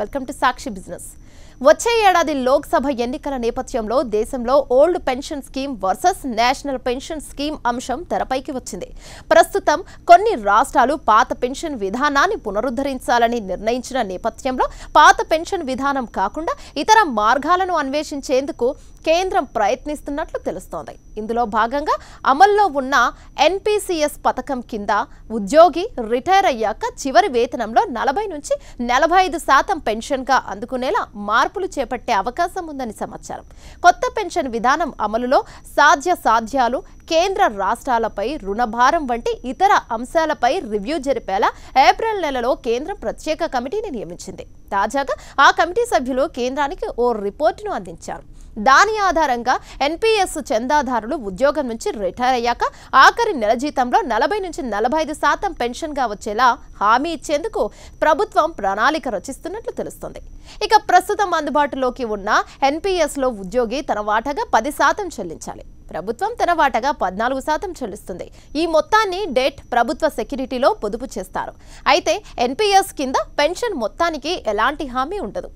Welcome to Sakshi Business. వచ్చే ఏడాది లోక్సభ ఎన్నికల నేపథ్యంలో దేశంలో old pension scheme versus national pension scheme అంశం తెరపైకి వచ్చింది ప్రస్తుతం కొన్ని రాష్ట్రాలు పాత పెన్షన్ విధానాన్ని పునరుద్ధరించాలని నిర్ణయించిన నేపథ్యంలో పాత పెన్షన్ విధానం కాకుండా ఇతర మార్గాలను అన్వేషించేందుకు కేంద్రం ప్రయత్నిస్తున్నట్లు తెలుస్తోంది ఇందులో భాగంగా అమల్లో ఉన్న ఎన్పిసిఎస్ పథకం కింద ఉద్యోగి రిటైర్ అయ్యాక చివరి వేతనంలో నలభై నుంచి నలభై ఐదు శాతం పెన్షన్గా అందుకునేలా మార్పు మార్పులు చేపట్టే అవకాశం ఉందని సమాచారం కొత్త పెన్షన్ విధానం అమలులో సాధ్య సాధ్యాలు కేంద్ర రాష్ట్రాలపై రుణభారం వంటి ఇతర అంశాలపై రివ్యూ జరిపేలా ఏప్రిల్ నెలలో కేంద్రం ప్రత్యేక కమిటీని నియమించింది తాజాగా ఆ కమిటీ సభ్యులు కేంద్రానికి ఓ రిపోర్టును అందించారు దాని ఆధారంగా ఎన్పిఎస్ చందాదారులు ఉద్యోగం నుంచి రిటైర్ అయ్యాక ఆఖరి నెల జీతంలో నలభై నుంచి నలభై ఐదు శాతం పెన్షన్గా వచ్చేలా హామీ ఇచ్చేందుకు ప్రభుత్వం ప్రణాళిక రచిస్తున్నట్లు తెలుస్తోంది ఇక ప్రస్తుతం అందుబాటులోకి ఉన్న ఎన్పిఎస్లో ఉద్యోగి తన వాటాగా పది శాతం చెల్లించాలి ప్రభుత్వం తన వాటగా పద్నాలుగు శాతం చెల్లిస్తుంది ఈ మొత్తాన్ని డెట్ ప్రభుత్వ సెక్యూరిటీలో పొదుపు చేస్తారు అయితే ఎన్పిఎస్ కింద పెన్షన్ మొత్తానికి ఎలాంటి హామీ ఉండదు